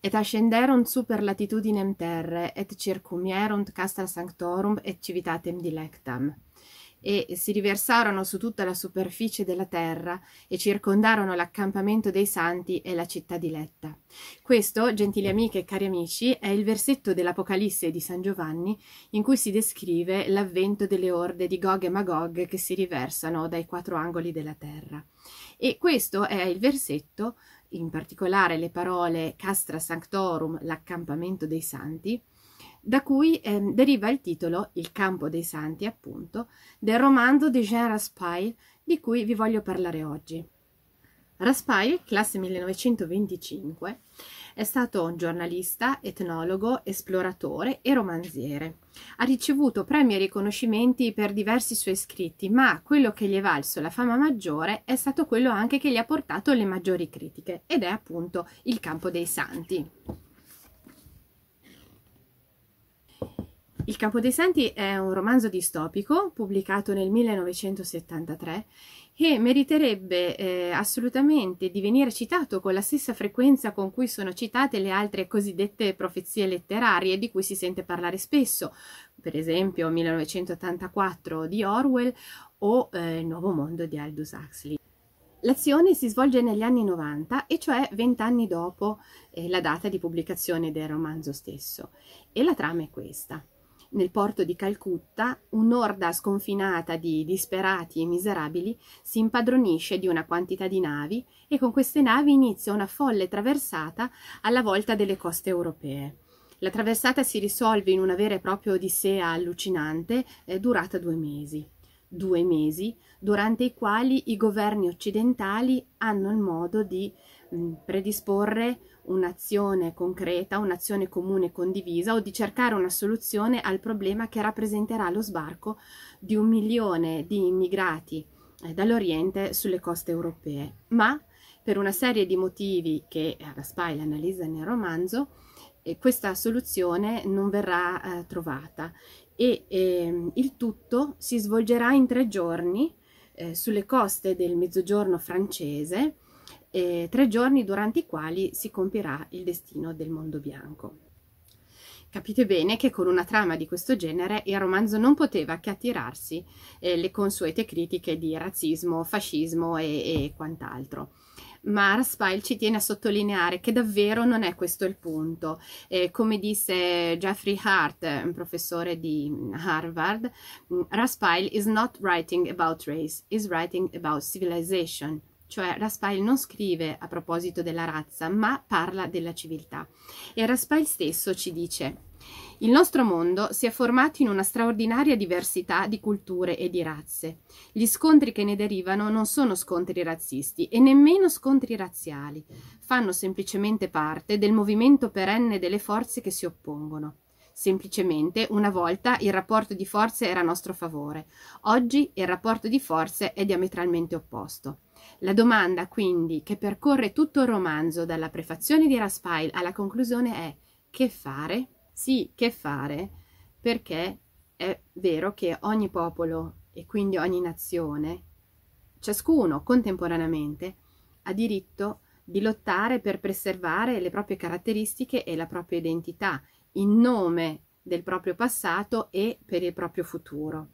et ascenderunt super latitudinem terre, et circumierunt castra sanctorum et civitatem dilectam. E si riversarono su tutta la superficie della terra e circondarono l'accampamento dei santi e la città diletta. Questo, gentili amiche e cari amici, è il versetto dell'Apocalisse di San Giovanni in cui si descrive l'avvento delle orde di Gog e Magog che si riversano dai quattro angoli della terra. E questo è il versetto in particolare le parole Castra Sanctorum, l'accampamento dei santi, da cui eh, deriva il titolo Il campo dei santi, appunto, del romanzo di Jean Raspail di cui vi voglio parlare oggi. Raspail, classe 1925, è stato un giornalista, etnologo, esploratore e romanziere. Ha ricevuto premi e riconoscimenti per diversi suoi scritti, ma quello che gli è valso la fama maggiore è stato quello anche che gli ha portato le maggiori critiche, ed è appunto il campo dei santi. Il Campo dei Santi è un romanzo distopico pubblicato nel 1973 e meriterebbe eh, assolutamente di venire citato con la stessa frequenza con cui sono citate le altre cosiddette profezie letterarie di cui si sente parlare spesso, per esempio 1984 di Orwell o eh, Il nuovo mondo di Aldous Huxley. L'azione si svolge negli anni 90, e cioè vent'anni dopo eh, la data di pubblicazione del romanzo stesso, e la trama è questa nel porto di Calcutta, un'orda sconfinata di disperati e miserabili si impadronisce di una quantità di navi e con queste navi inizia una folle traversata alla volta delle coste europee. La traversata si risolve in una vera e propria odissea allucinante eh, durata due mesi. Due mesi durante i quali i governi occidentali hanno il modo di mh, mm, predisporre un'azione concreta, un'azione comune condivisa o di cercare una soluzione al problema che rappresenterà lo sbarco di un milione di immigrati eh, dall'Oriente sulle coste europee. Ma per una serie di motivi che eh, la Spy analizza nel romanzo, eh, questa soluzione non verrà trovata e eh, il tutto si svolgerà in tre giorni eh, sulle coste del mezzogiorno francese eh, tre giorni durante i quali si compirà il destino del mondo bianco. Capite bene che con una trama di questo genere il romanzo non poteva che attirarsi eh, le consuete critiche di razzismo, fascismo e, e quant'altro ma Raspail ci tiene a sottolineare che davvero non è questo il punto. Eh, come disse Jeffrey Hart, un professore di Harvard, mm, Raspile is not writing about race, is writing about civilization cioè Raspail non scrive a proposito della razza, ma parla della civiltà. E Raspail stesso ci dice il nostro mondo si è formato in una straordinaria diversità di culture e di razze. Gli scontri che ne derivano non sono scontri razzisti e nemmeno scontri razziali, fanno semplicemente parte del movimento perenne delle forze che si oppongono. Semplicemente, una volta il rapporto di forze era a nostro favore, oggi il rapporto di forze è diametralmente opposto. La domanda, quindi, che percorre tutto il romanzo, dalla prefazione di Raspail alla conclusione, è che fare? Sì, che fare? Perché è vero che ogni popolo e quindi ogni nazione, ciascuno contemporaneamente, ha diritto di lottare per preservare le proprie caratteristiche e la propria identità in nome del proprio passato e per il proprio futuro.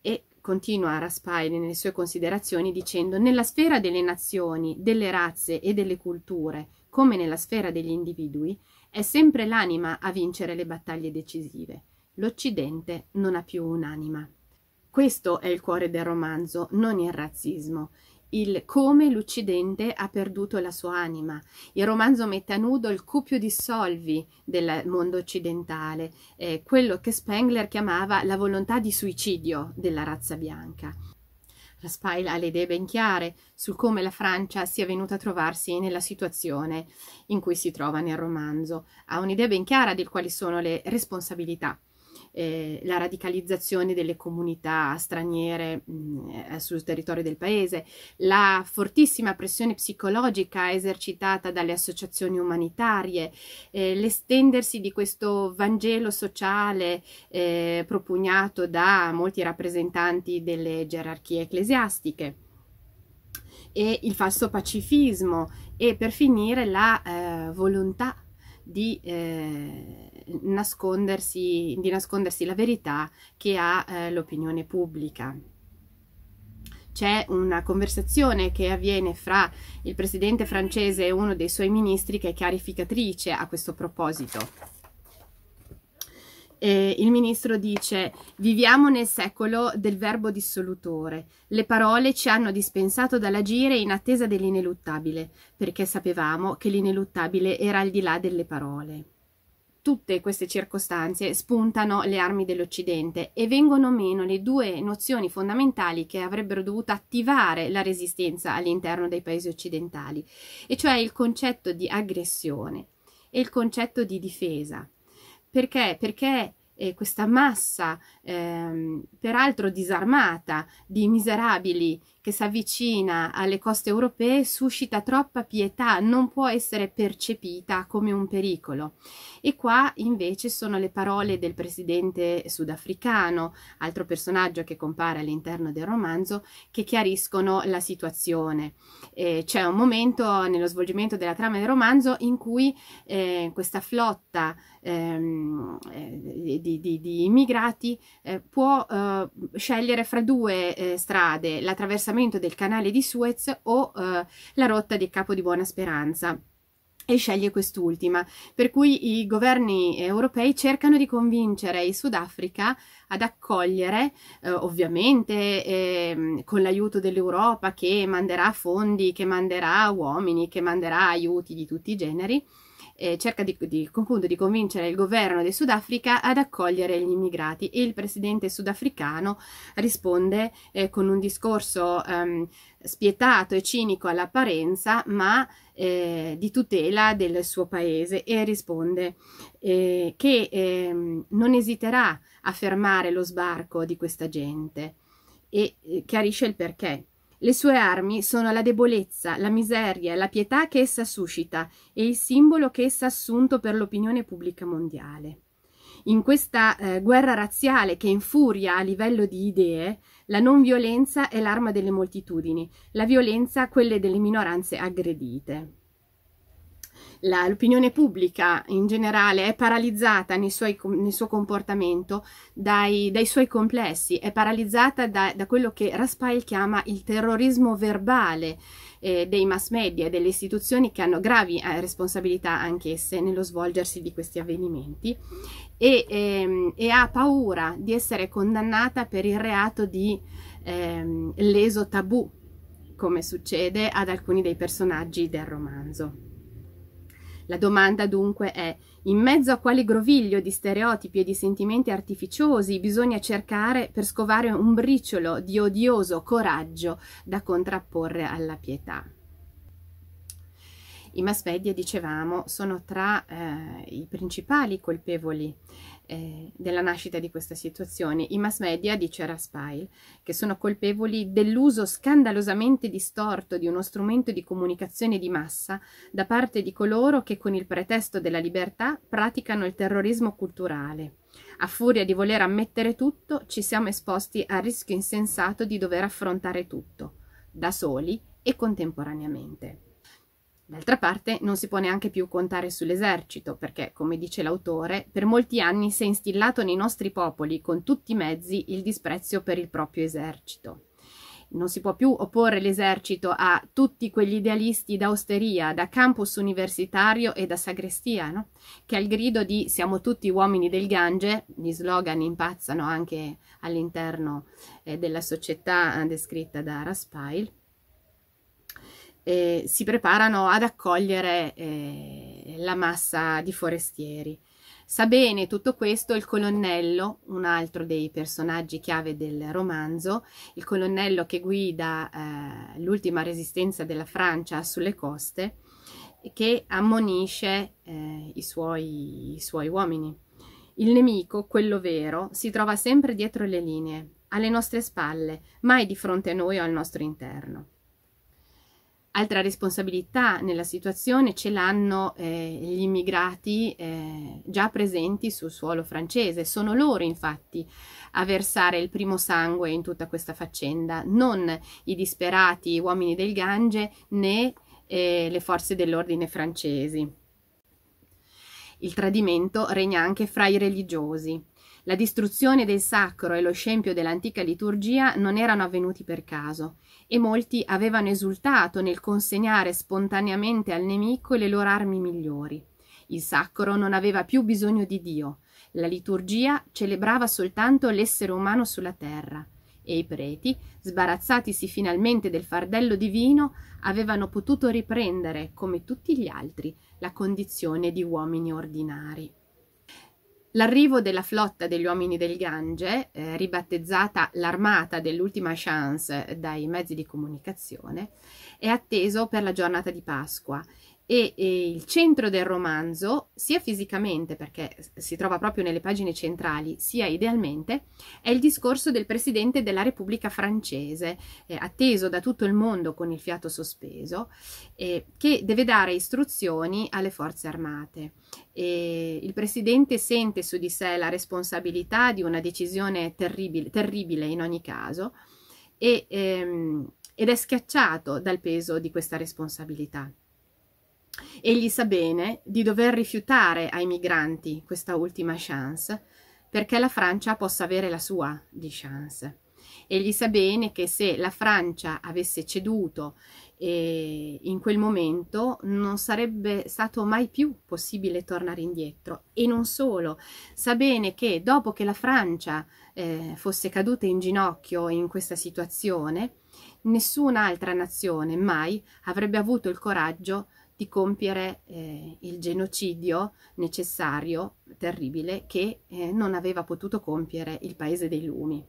E Continua Raspail nelle sue considerazioni dicendo nella sfera delle nazioni, delle razze e delle culture, come nella sfera degli individui, è sempre l'anima a vincere le battaglie decisive. L'Occidente non ha più un'anima. Questo è il cuore del romanzo, non il razzismo il come l'Occidente ha perduto la sua anima. Il romanzo mette a nudo il cuppio di solvi del mondo occidentale, eh, quello che Spengler chiamava la volontà di suicidio della razza bianca. Raspail ha le idee ben chiare su come la Francia sia venuta a trovarsi nella situazione in cui si trova nel romanzo, ha un'idea ben chiara di quali sono le responsabilità eh, la radicalizzazione delle comunità straniere mh, mm, eh, sul territorio del paese, la fortissima pressione psicologica esercitata dalle associazioni umanitarie, eh, l'estendersi di questo Vangelo sociale eh, propugnato da molti rappresentanti delle gerarchie ecclesiastiche e il falso pacifismo e per finire la eh, volontà di eh, nascondersi, di nascondersi la verità che ha eh, l'opinione pubblica. C'è una conversazione che avviene fra il presidente francese e uno dei suoi ministri che è chiarificatrice a questo proposito. Eh, il ministro dice viviamo nel secolo del verbo dissolutore. Le parole ci hanno dispensato dall'agire in attesa dell'ineluttabile, perché sapevamo che l'ineluttabile era al di là delle parole tutte queste circostanze spuntano le armi dell'Occidente e vengono meno le due nozioni fondamentali che avrebbero dovuto attivare la resistenza all'interno dei paesi occidentali, e cioè il concetto di aggressione e il concetto di difesa. Perché? Perché eh, questa massa, ehm, peraltro disarmata, di miserabili che si avvicina alle coste europee suscita troppa pietà, non può essere percepita come un pericolo. E qua invece sono le parole del presidente sudafricano, altro personaggio che compare all'interno del romanzo, che chiariscono la situazione. Eh, c'è un momento nello svolgimento della trama del romanzo in cui eh, questa flotta ehm, eh, di, di, di, immigrati eh, può eh, scegliere fra due eh, strade, l'attraversamento attraversamento del canale di Suez o eh, la rotta del Capo di Buona Speranza e sceglie quest'ultima, per cui i governi eh, europei cercano di convincere il Sudafrica ad accogliere, eh, ovviamente eh, con l'aiuto dell'Europa che manderà fondi, che manderà uomini, che manderà aiuti di tutti i generi, eh, cerca di, di, appunto, di convincere il governo del Sudafrica ad accogliere gli immigrati e il presidente sudafricano risponde eh, con un discorso ehm, spietato e cinico all'apparenza ma eh, di tutela del suo paese e risponde eh, che ehm, non esiterà a fermare lo sbarco di questa gente e eh, chiarisce il perché. Le sue armi sono la debolezza, la miseria, la pietà che essa suscita e il simbolo che essa ha assunto per l'opinione pubblica mondiale. In questa eh, guerra razziale che infuria a livello di idee, la non violenza è l'arma delle moltitudini, la violenza quelle delle minoranze aggredite la, l'opinione pubblica in generale è paralizzata nei suoi, nel suo comportamento dai, dai, suoi complessi, è paralizzata da, da quello che Raspail chiama il terrorismo verbale eh, dei mass media e delle istituzioni che hanno gravi eh, responsabilità anch'esse nello svolgersi di questi avvenimenti e, ehm, e ha paura di essere condannata per il reato di ehm, leso tabù come succede ad alcuni dei personaggi del romanzo. La domanda dunque è, in mezzo a quale groviglio di stereotipi e di sentimenti artificiosi bisogna cercare per scovare un briciolo di odioso coraggio da contrapporre alla pietà? I mass media, dicevamo, sono tra eh, i principali colpevoli eh, della nascita di questa situazione. I mass media, dice Raspail, che sono colpevoli dell'uso scandalosamente distorto di uno strumento di comunicazione di massa da parte di coloro che con il pretesto della libertà praticano il terrorismo culturale. A furia di voler ammettere tutto, ci siamo esposti al rischio insensato di dover affrontare tutto, da soli e contemporaneamente. D'altra parte non si può neanche più contare sull'esercito, perché, come dice l'autore, per molti anni si è instillato nei nostri popoli con tutti i mezzi il disprezzo per il proprio esercito. Non si può più opporre l'esercito a tutti quegli idealisti da osteria, da campus universitario e da sagrestia, no? che al grido di siamo tutti uomini del Gange, gli slogan impazzano anche all'interno eh, della società eh, descritta da Raspail, eh, si preparano ad accogliere eh, la massa di forestieri. Sa bene tutto questo il colonnello, un altro dei personaggi chiave del romanzo, il colonnello che guida eh, l'ultima resistenza della Francia sulle coste, che ammonisce eh, i suoi, i suoi uomini. Il nemico, quello vero, si trova sempre dietro le linee, alle nostre spalle, mai di fronte a noi o al nostro interno. Altra responsabilità nella situazione ce l'hanno eh, gli immigrati eh, già presenti sul suolo francese. Sono loro infatti a versare il primo sangue in tutta questa faccenda, non i disperati uomini del Gange né eh, le forze dell'ordine francesi. Il tradimento regna anche fra i religiosi. La distruzione del sacro e lo scempio dell'antica liturgia non erano avvenuti per caso, e molti avevano esultato nel consegnare spontaneamente al nemico le loro armi migliori. Il sacro non aveva più bisogno di Dio, la liturgia celebrava soltanto l'essere umano sulla terra e i preti, sbarazzatisi finalmente del fardello divino, avevano potuto riprendere, come tutti gli altri, la condizione di uomini ordinari. L'arrivo della flotta degli uomini del Gange, eh, ribattezzata l'armata dell'ultima chance eh, dai mezzi di comunicazione, è atteso per la giornata di Pasqua e, e, il centro del romanzo, sia fisicamente, perché si trova proprio nelle pagine centrali, sia idealmente, è il discorso del Presidente della Repubblica francese, eh, atteso da tutto il mondo con il fiato sospeso, eh, che deve dare istruzioni alle forze armate. E il Presidente sente su di sé la responsabilità di una decisione terribile, terribile in ogni caso, e, ehm, ed è schiacciato dal peso di questa responsabilità. Egli sa bene di dover rifiutare ai migranti questa ultima chance perché la Francia possa avere la sua di chance. Egli sa bene che se la Francia avesse ceduto eh, in quel momento non sarebbe stato mai più possibile tornare indietro e non solo, sa bene che dopo che la Francia eh, fosse caduta in ginocchio in questa situazione, nessun'altra nazione mai avrebbe avuto il coraggio di compiere eh, il genocidio necessario, terribile, che eh, non aveva potuto compiere il Paese dei Lumi.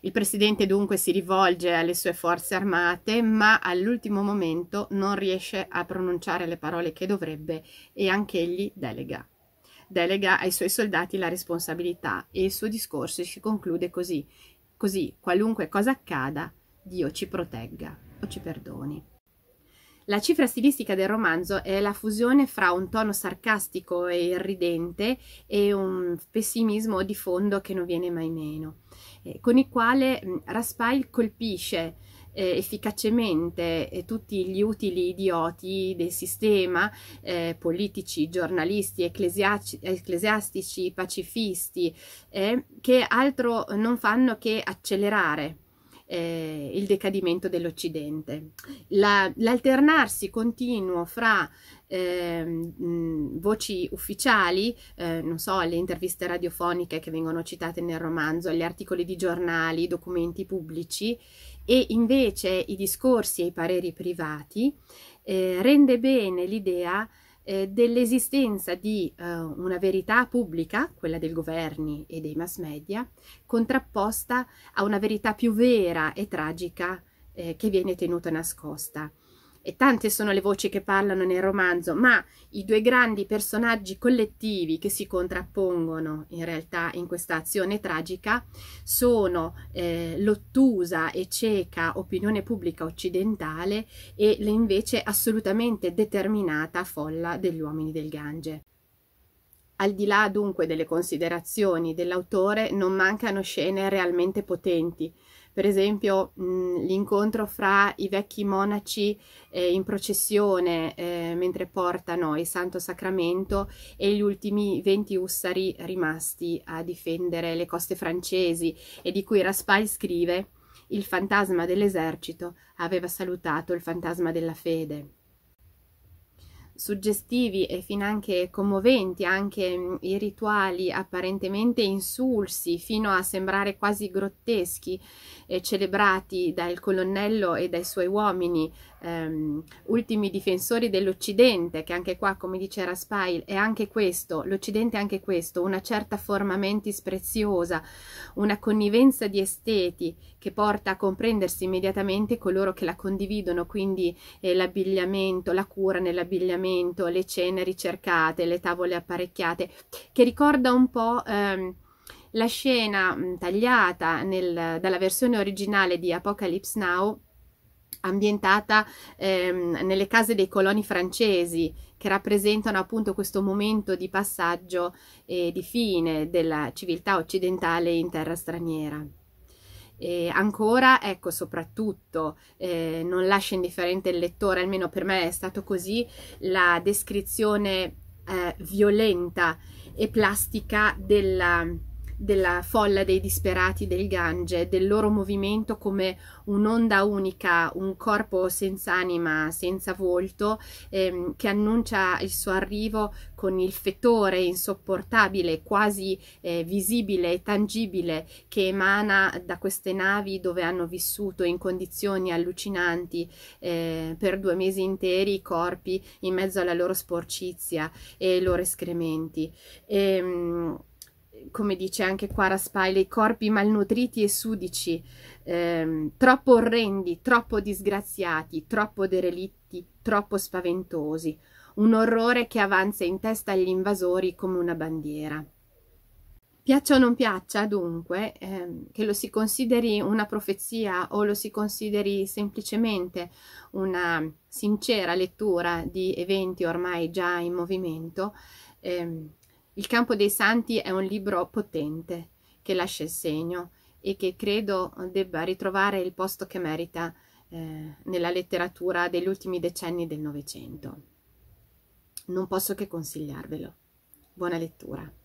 Il presidente dunque si rivolge alle sue forze armate, ma all'ultimo momento non riesce a pronunciare le parole che dovrebbe e anch'egli delega. Delega ai suoi soldati la responsabilità e il suo discorso si conclude così: così qualunque cosa accada, Dio ci protegga o ci perdoni. La cifra stilistica del romanzo è la fusione fra un tono sarcastico e irridente e un pessimismo di fondo che non viene mai meno, eh, con il quale Raspail colpisce eh, efficacemente eh, tutti gli utili idioti del sistema, eh, politici, giornalisti, ecclesiastici, pacifisti, eh, che altro non fanno che accelerare eh, il decadimento dell'Occidente. l'alternarsi continuo fra eh, voci ufficiali, eh, non so, le interviste radiofoniche che vengono citate nel romanzo, gli articoli di giornali, i documenti pubblici e invece i discorsi e i pareri privati, eh, rende bene l'idea eh, dell'esistenza di eh, una verità pubblica, quella dei governi e dei mass media, contrapposta a una verità più vera e tragica eh, che viene tenuta nascosta e tante sono le voci che parlano nel romanzo, ma i due grandi personaggi collettivi che si contrappongono in realtà in questa azione tragica sono eh, l'ottusa e cieca opinione pubblica occidentale e l'invece assolutamente determinata folla degli uomini del Gange. Al di là dunque delle considerazioni dell'autore non mancano scene realmente potenti, per esempio mh, l'incontro fra i vecchi monaci eh, in processione eh, mentre portano il Santo Sacramento e gli ultimi 20 ussari rimasti a difendere le coste francesi e di cui Raspail scrive il fantasma dell'esercito aveva salutato il fantasma della fede suggestivi e fin anche commoventi, anche mm, i rituali apparentemente insulsi fino a sembrare quasi grotteschi, eh, celebrati dal colonnello e dai suoi uomini ehm, ultimi difensori dell'Occidente, che anche qua, come dice Raspail, è anche questo, l'Occidente è anche questo, una certa forma mentis preziosa, una connivenza di esteti che porta a comprendersi immediatamente coloro che la condividono, quindi eh, l'abbigliamento, la cura nell'abbigliamento, le cene ricercate, le tavole apparecchiate, che ricorda un po'... Ehm, la scena mm, tagliata nel, dalla versione originale di Apocalypse Now ambientata ehm, nelle case dei coloni francesi che rappresentano appunto questo momento di passaggio e di fine della civiltà occidentale in terra straniera. E ancora, ecco, soprattutto eh, non lascia indifferente il lettore, almeno per me è stato così, la descrizione eh, violenta e plastica della, della folla dei disperati del Gange, del loro movimento come un'onda unica, un corpo senza anima, senza volto, ehm, che annuncia il suo arrivo con il fetore insopportabile, quasi eh, visibile e tangibile, che emana da queste navi dove hanno vissuto in condizioni allucinanti eh, per due mesi interi i corpi in mezzo alla loro sporcizia e i loro escrementi. E, ehm, come dice anche qua Raspail, i corpi malnutriti e sudici, ehm, troppo orrendi, troppo disgraziati, troppo derelitti, troppo spaventosi, un orrore che avanza in testa agli invasori come una bandiera. Piaccia o non piaccia, dunque, ehm, che lo si consideri una profezia o lo si consideri semplicemente una sincera lettura di eventi ormai già in movimento, ehm, il campo dei santi è un libro potente che lascia il segno e che credo debba ritrovare il posto che merita eh, nella letteratura degli ultimi decenni del Novecento. Non posso che consigliarvelo. Buona lettura.